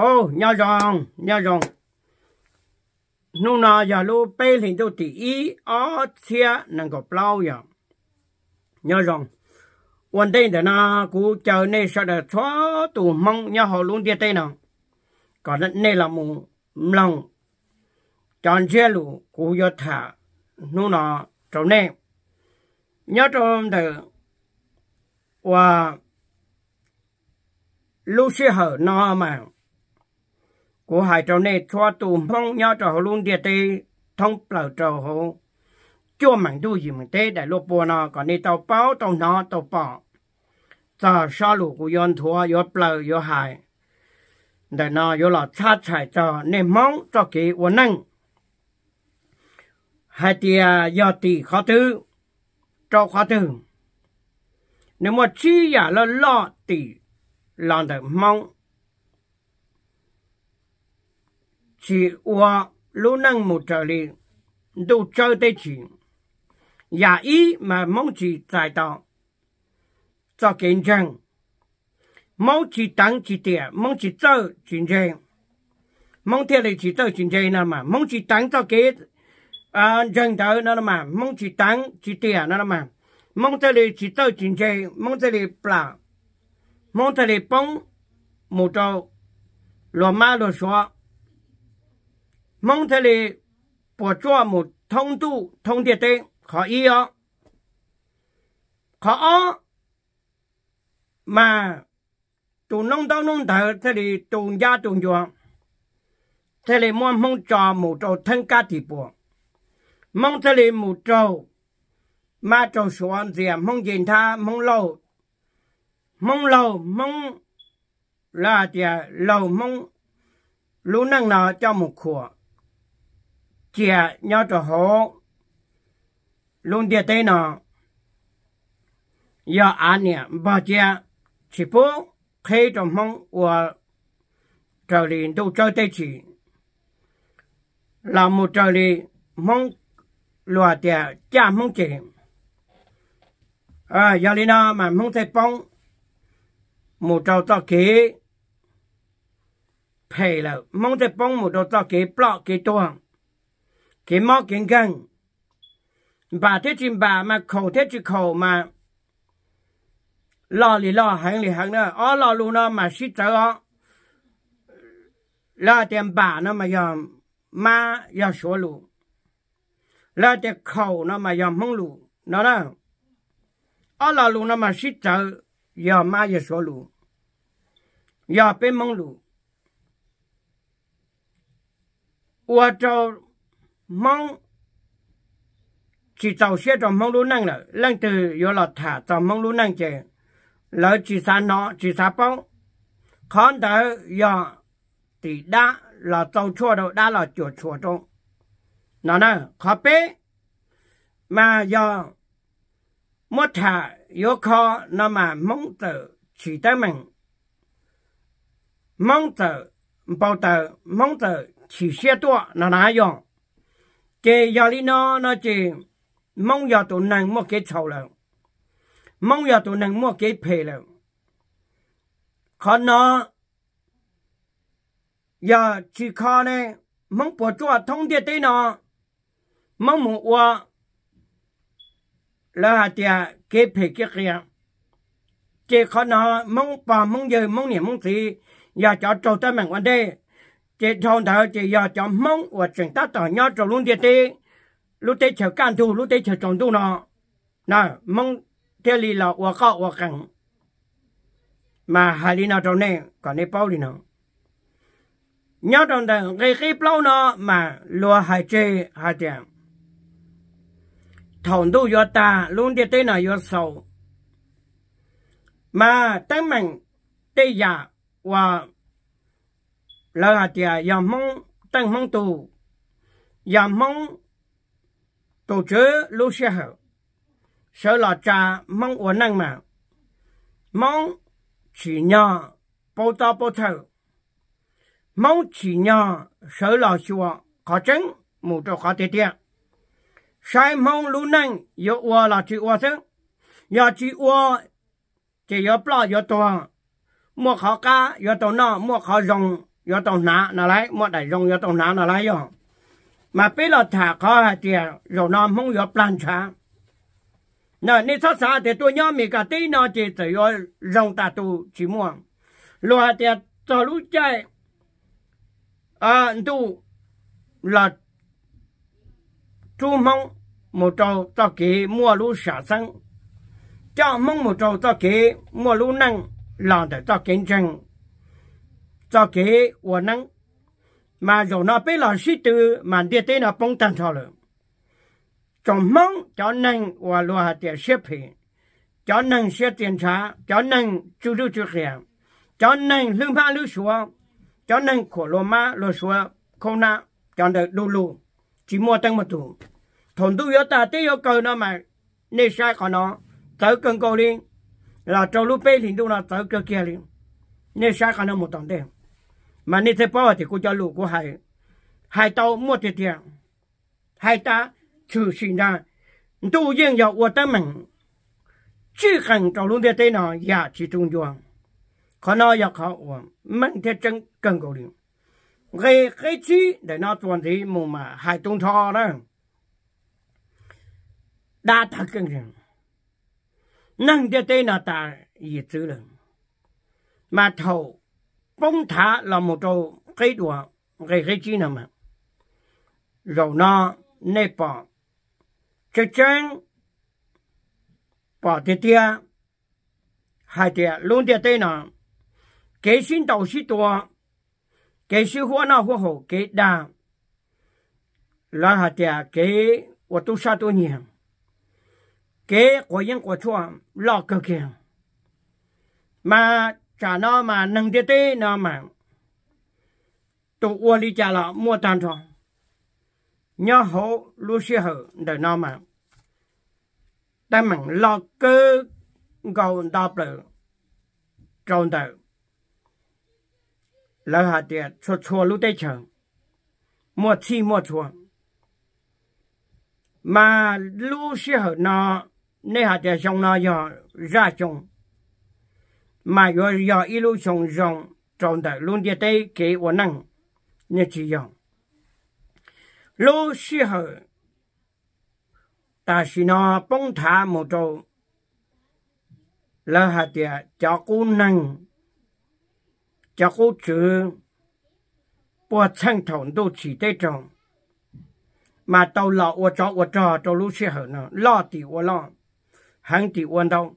ô nhà rong nhà rong nu na giờ lu bê lên đâu thì ý ó xe nàng có bao giờ nhà rong วันเดียนนะกูเจอในสระชัวตูมังยาหอลุงเดียเตนะก่อนนั้นในละมุงลังจอนเชลูกูยอดถานู่นน่ะตรงนี้ยอดตรงเดว่าลูกเสียหอน้อมา của hai trâu này cho tù mong nhau cho luôn địa tê thông bờ trâu hồ cho mảng đu gì mình tê đại lục bùa nó còn đi tàu báo tàu nó tàu bỏ cho sao lũ của dân thua yon bờ yon hải để nó yon là cha chạy cho nên mong cho kỳ uốn năng hai tia do tỷ khó tư cho khó tư nếu mà chi giả là lo tỷ làm được mong chỉ qua lũ năng một trở li đủ chơi tới chỉ giả dạ ý mà mong chỉ tài tạo cho kiến trang mong chỉ tăng chỉ tiệt mong chỉ cho chiến tranh mong thiệt là chỉ chơi chiến tranh nào mà mong chỉ tăng cho cái à tranh tới nào mà mong chỉ tăng chỉ tiệt nào mà mong thiệt là chỉ chơi chiến tranh mong thiệt là bla mong thiệt là bông một trâu lo ma lo xóa mong thế li bỏ cho một thông tu thông địa tế khó y ó khó mà tụ nông đau nông thở thế li tụ gia tụ dọ mong mong cho một trâu thân ca thì bỏ mong thế một trâu mà trâu xuống gì mong nhìn tha mong lâu mong lâu mong là chè lâu mong lũ năng nọ cho một khủa chè nhau cho họ luôn địa tây nó giờ anh nè bà chè chỉ bố khi trong mong của trở liền đâu chơi tây chỉ là một trở liền mong lùa chè cha mong chè à giờ lên nó mà mong thấy bông một trâu to kế phải là mong thấy bông một trâu to kế bỏ kế tuồng kiến mó kiến gần bà thế chuyện bà mà khẩu thế chuyện khẩu mà lo lì lo hẳn lì hẳn nữa ó lo luôn nó mà xít trở ó lo tiền bà nó mà giờ ma giờ số lù lo tiền khẩu nó mà giờ mông lù nó đó ó lo luôn nó mà xít trở giờ ma giờ số lù giờ bên mong lù 我找。mong chỉ giàu xe cho mong lũ năng là năng từ yếu là thả cho mong lũ năng chơi lỡ chỉ xa nó chỉ xa bóng khón đỡ do thì đã là giàu chua đâu đã là chua chua trong nó nè khó bé mà do mất thả yếu khó nó mà mong tự chỉ tới mình mong tự bao tự mong tự chỉ xe tua nó nói dùng cái giờ lý nó nó chỉ mong giờ tụi nàng mua cái chậu là mong giờ tụi nàng mua cái phê là khó nó giờ chỉ khó này mong bỏ cho thông địa tế nó mong muốn qua là tiệt cái phê cái kia chỉ khó nó mong bà mong giờ mong niệm mong gì giờ cho trâu ta mạng quan đây chị thôn thợ chị giờ cho mong và chúng ta tỏ nhau cho luôn tiệt tê lúc tê chờ can thu lúc tê chờ tròn thu nọ nà mong theo lì lọ và cọ và cẳng mà hai lì nào trong này còn này bao lì nào nhau trong đời gây khi bao nó mà lúa hai chê hai tiệm thầu thu do ta luôn tiệt tê nào do sầu mà tăng mạnh tê giả và là à tia yam mong tăng mong tu yam mong tổ chức lu xe hở sợ là cha mong uốn năng mà mong chỉ nhỏ bao ta bao thầu mong chỉ nhỏ sợ là chùa khó trứng mù cho khó tiệt tiệt sai mong lu năng yo ua là chỉ ua chứ yo chỉ ua chỉ yo bla yo to mua khó cá yo to nọ mua khó rồng yo tông ná nó lấy một đại rong yo tông ná nó lấy rồi mà bây giờ thả khó hả tiền rồi nó không yo plan cha nè ni sát sa thì tôi nhớ mình cả tí nó chỉ tự yo rong ta tu chỉ mua lo thì cho lũ chơi à tu là chú mong một trâu cho kỳ mua lũ xả sân cho mong một trâu cho kỳ mua lũ năng làm để cho kiến tranh cho kế của năng mà dù nó bây là sĩ tư mà địa tế nó bông tàn cho lửa trong mong cho năng và lùa hạt tiền xếp hỉ cho năng xếp tiền trả cho năng chú lưu chú khẻ cho năng lương pha lưu xua cho năng khổ lô ma lô xua không na cho được đô lù chỉ mua tăng một tủ thôn tu yếu ta tế yếu cầu nó mà nê sai của nó tới cơn cầu đi là trâu lúc bê thì tu là tới cơ kia đi nê sai của nó một tổng đêm mà nên thế bao thì cô cho lũ cô hay hay tàu mua tiền tiền hay ta trừ sinh ra tu yên yếu của tâm mình chỉ cần trong lúc thế nào giá trị trung gian khó nói yếu khó của mình thế chân cần cầu liền cái cái chi để nó toàn thế mà mà hay tung thọ đó đa thật cần rằng năng thế thế nào ta ý chữ lần mà thầu bông thả là một trâu cây đùa cây cây chi nào mà rồi nó nê bỏ chơi chơi bỏ tiền tia hai luôn tia tê nào cái xin đầu xí tua cái xí hoa nào hoa hồ cái đà là hai tia cái của tu sa tu cái của những của chua lo cực kì mà cha nó mà nâng tê tê nó mà tụ ua đi trả lọ mua tàn trò nhớ hổ lu xia hở đời nó mà đang mặn lo cơ gầu đọc lử tròn tử lỡ hạ tiệt chua chua lu tê chờ mua chi mua chua mà lu xia hở nó nơi hạ tiệt xong nó giờ ra chung mà giờ giờ ít lúc sống rộng trong đời luôn địa tây kế vô năng như chỉ dòng lúc xưa hở ta xin nó bông thả một chỗ là hạt địa cho cô năng cho cô chữ bỏ chân thổng đô chỉ tây trọng mà tàu lọ ô cho ô cho cho lúc xưa hở nó lo thì ô lo hàng thì ô đâu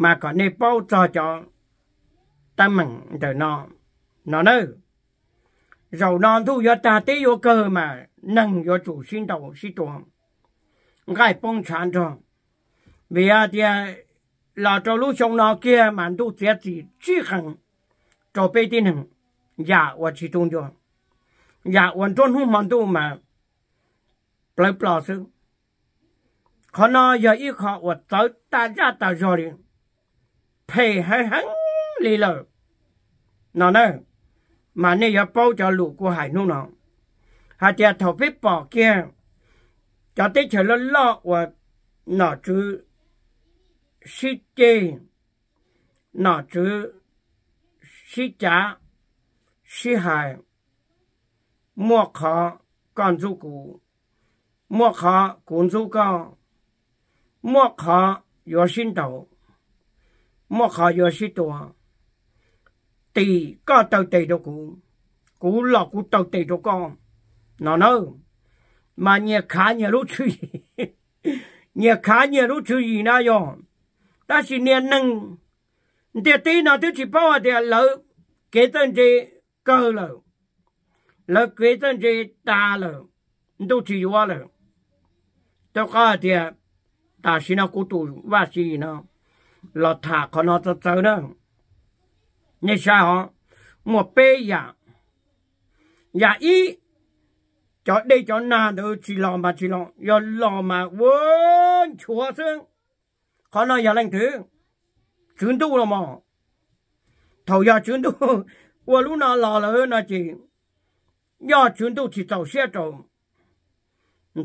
mà có nè bao cho cho tâm mặn trời nó nó nơ dầu non thu do ta tí vô cơ mà nâng do chủ sinh đầu xí tuồng gai bông chán cho vì à thì là cho lúc trong nó kia mà tu tiết gì chỉ hẳn cho bê tin hẳn dạ và chỉ trung cho dạ và trôn hung mà tu mà lấy bỏ sự còn nó giờ ít khó và tới ta ra ta rồi thì hay hắn lì lờ nó nè mà nè giờ bao cho lũ của hải nu nó hà tiệt thầu biết bỏ kia cho tới chờ lo lo và nó chứ sĩ chê nó chứ sĩ trả sĩ hải mua khó con du cụ mua khó cuốn du co mua khó yo xin đầu tì tì tì mà nhà khá nhà lúc chú ý nhà khá nhà lúc chú ý na yo ta chỉ nhà nâng để tí nào tôi chỉ bảo để lỡ kế tân chế cơ lỡ lỡ kế tân chế ta lỡ đâu chỉ yo lỡ tôi có để ta xin nó cố tụ và xin nó lọ thả con nó cho cháu đó như sao họ một bê dạ dạ ý cho đây cho na đồ chỉ lò mà chỉ lò giờ lò mà quên chúa xương con nó giờ lên thứ chuyến tu rồi mà thầu giờ chuyến tu qua lúc nào lò là hơn là chỉ giờ chuyến tu chỉ tàu xe trộm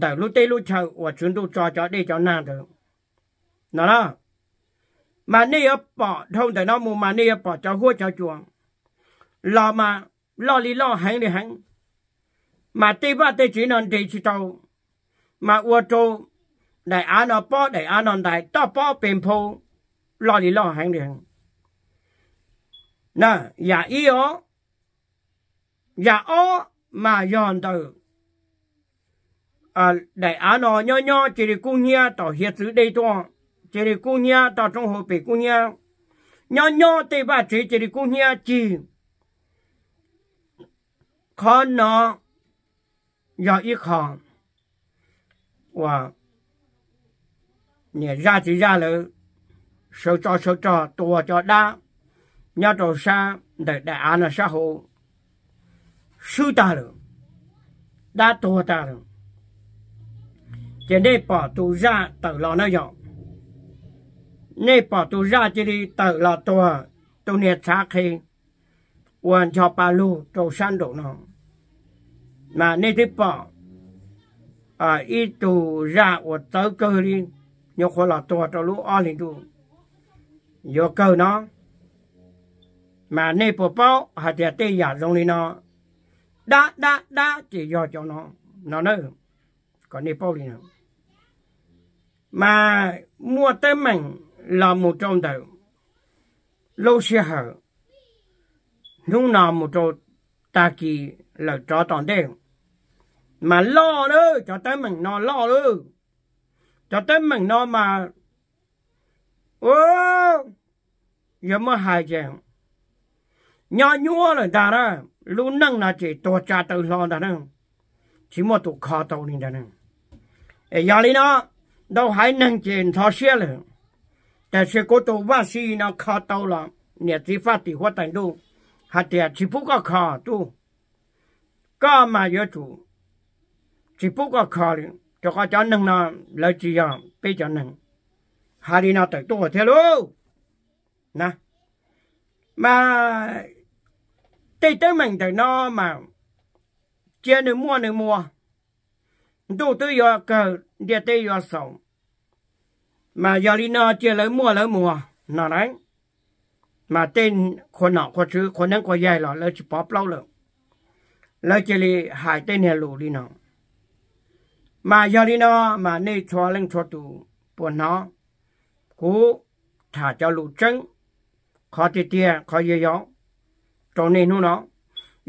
tại lúc tây lúc chờ và chuyến tu cho cho đây cho na được nào đó mà nè bỏ thông thời nó mua mà nè bỏ cho hua cho chuồng lo mà lo li lo hắn đi hắn mà tê ba tê chỉ non đi chỉ đâu mà ua trâu đại á nó bỏ đại á non đại to bỏ bền phô lo li lo hắn đi hắn nè dạ ý ó dạ ó mà giòn từ à đại á nó nho nho chỉ để cung nha tỏ hiệt giữ đây thôi chỉ đi cô nhà tao trong hồ bị cô nhà nhỏ nhỏ tê chỉ chỉ đi cô nhà chỉ khó nó do ít khó và nhà ra chỉ ra là sâu cho sâu cho tua cho đa nhà trò xa để đại án là xã hội sư ta rồi đã tua ta rồi cho nên bỏ tu ra từ lo nó dọn nay bỏ tù ra chỉ đi tự là tù tù nhiệt sát khi quần cho bà lu tù san đủ nó mà nay thì bỏ à ít tù ra của tớ cơ đi nhớ khổ là tù cho lũ o liền tù nhớ cơ nó mà nay bỏ bao hạt tiền tê giả giống đi nó đã đã đã chỉ do cho nó nó nữa còn nay bao nữa mà mua tới mảnh là một trong đầu lâu xe hở lúc nào một chỗ ta kỳ là cho toàn đen mà lo nữa cho tới mình nó lo nữa, cho tới mình nó mà ô giờ mới hai chàng nhỏ nhúa là ta đó lúc nâng là chỉ tổ cha tự lo ta đó chỉ một tụ khó tàu đi ta đó giờ đi nó đâu hãy nâng chuyện thọ xe nữa. แต่เชโกตัวว่าสีนะขาเตาละเนี่ยจีฟ้าตีหัวแตงดูหาเดียจีพุก็ขาดตูก็มาเยอะจูจีพุก็ขาดจะก็จะหนึ่งนะเลยจีอ่งไปจะหนึ่งหาดีน่าแต่ตัวเทลูนะ มาตเตะเตะมันแต่นอมา เจอหนึ่งมัวหนึ่งมัวดูตัวยาเกิดเดียเตัวยาสอง mà giờ đi nó chia lấy mua lấy mua nó đấy mà tên คนหนอกคนซื้อคนนั้นคนใหญ่หรอเลยจะป๊อปเล่าเลยเลยจะรีหายเต้นเฮลูดีเนาะมาย่อดีเนาะมาในชัวเล่งชัวตูปวดเนาะกูถ้าจะลูจังขอเตี้ยขอเยอะๆตรงนี้นู่นเนาะ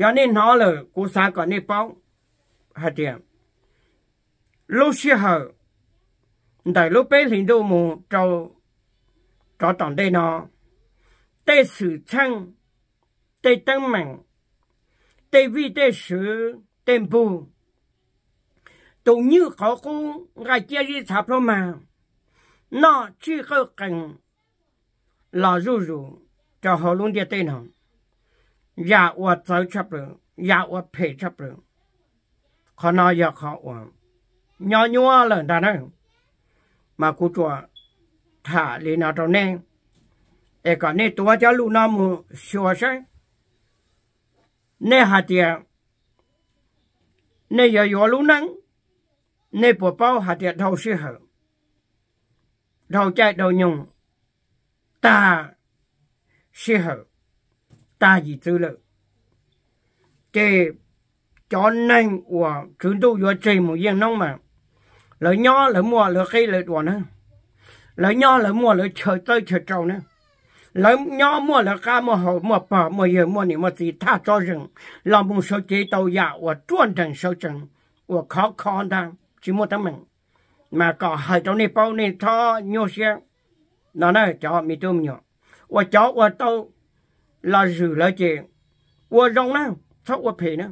ย่อนี่เนาะเลยกูสาก่อนนี่ป้องฮะเตี้ยลูกเสียเหอะ đại lúc bé thì đâu mù cho cho tận đây nó tê sử chăng tê tăng mạnh tê vi tê sử tê bù tổ như khó cô ngài chia đi thập lô mà nó chỉ có cần là rủ rủ cho họ luôn địa tên họ dạ và cháu chấp rồi dạ và phê chấp rồi khó nói giờ khó quá nhỏ nhỏ lần đàn nữa mà cô chùa thả lên nào trong nè e cả nè tua cha lũ nam mù xua sấy nè hạt tiệt nè giờ giờ lũ nắng nè bộ bao hạt tiệt đầu sư hở đầu chạy đầu nhung ta sư hở ta gì tư lợi để cho nên của chúng tôi vừa chơi một yên nông mà lợi nho lợi mùa lợi cây, lợi đùa nữa lợi nho lợi mùa lợi trời tơi trời trầu nữa lợi nho mùa lợi ca mùa hồ, mùa bờ mùa gì, mùa này mùa gì tha cho rừng làm một số chế tàu dạ và chuẩn rừng số rừng và khó khó ta chỉ mua tấm mình mà có hai chỗ này bao này thọ nhiều xe nó nói cháu mi tôm nhỏ và cháu và tàu là rử là chị và rong nữa thọ và phê nữa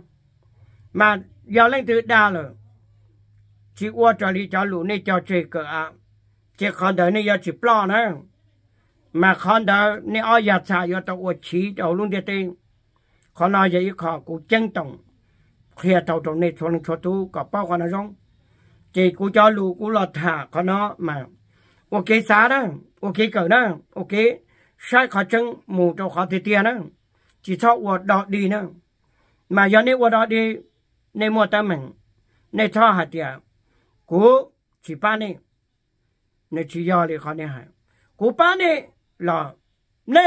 mà giờ lên từ đa rồi chỉ qua trả lý trả lũ này cho chị cỡ à chị con đời này giờ chỉ lo nữa mà con đời này ở nhà xa giờ tao ở chỉ tao luôn đi tìm con nói vậy khó cũng chân tổng khi tao trong này cho cho tu có bao con nó rong chị cũng cho lũ cũng lọt thả con nó mà ok xá đó ok cỡ đó ok sai khó chân mù cho khó thì tiền đó chỉ cho ở đó đi nữa mà giờ này ở đó đi nên mua ta mình nên cho hạt tiền Gu qi bani, ni qi yaa li khaani hai. Gu bani la, ni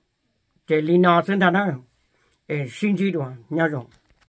这里拿生产呢，哎，星期多那种。